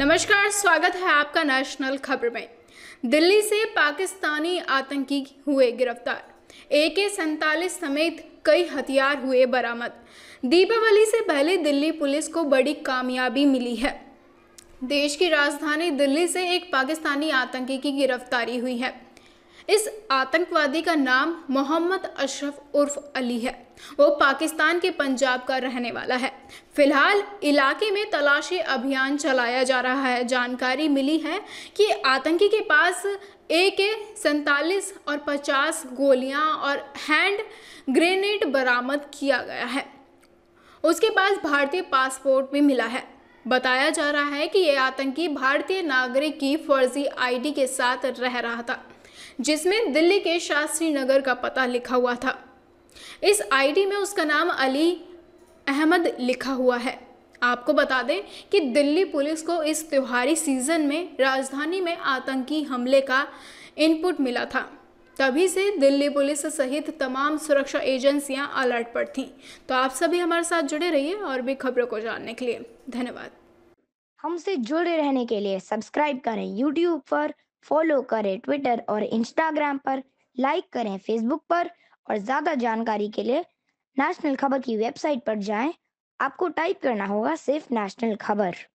नमस्कार स्वागत है आपका नेशनल खबर में दिल्ली से पाकिस्तानी आतंकी हुए गिरफ्तार ए के सैतालीस समेत कई हथियार हुए बरामद दीपावली से पहले दिल्ली पुलिस को बड़ी कामयाबी मिली है देश की राजधानी दिल्ली से एक पाकिस्तानी आतंकी की गिरफ्तारी हुई है इस आतंकवादी का नाम मोहम्मद अशरफ उर्फ अली है वो पाकिस्तान के पंजाब का रहने वाला है फिलहाल इलाके में तलाशी अभियान चलाया जा रहा है जानकारी मिली है कि आतंकी के पास ए के सैतालीस और 50 गोलियां और हैंड ग्रेनेड बरामद किया गया है उसके पास भारतीय पासपोर्ट भी मिला है बताया जा रहा है कि ये आतंकी भारतीय नागरिक की फर्जी आईडी के साथ रह रहा था जिसमें दिल्ली के शास्त्री नगर का पता लिखा हुआ था इस आईडी में उसका नाम अली अहमद लिखा हुआ है आपको बता दें कि दिल्ली पुलिस को इस त्योहारी सीज़न में राजधानी में आतंकी हमले का इनपुट मिला था तभी से दिल्ली पुलिस सहित तमाम सुरक्षा एजेंसियां अलर्ट पर थीं तो आप सभी हमारे साथ जुड़े रहिए और भी खबरों को जानने के लिए धन्यवाद हमसे जुड़े रहने के लिए सब्सक्राइब करें यूट्यूब पर फॉलो करें ट्विटर और इंस्टाग्राम पर लाइक करें फेसबुक पर और ज़्यादा जानकारी के लिए नेशनल खबर की वेबसाइट पर जाएं आपको टाइप करना होगा सिर्फ नेशनल खबर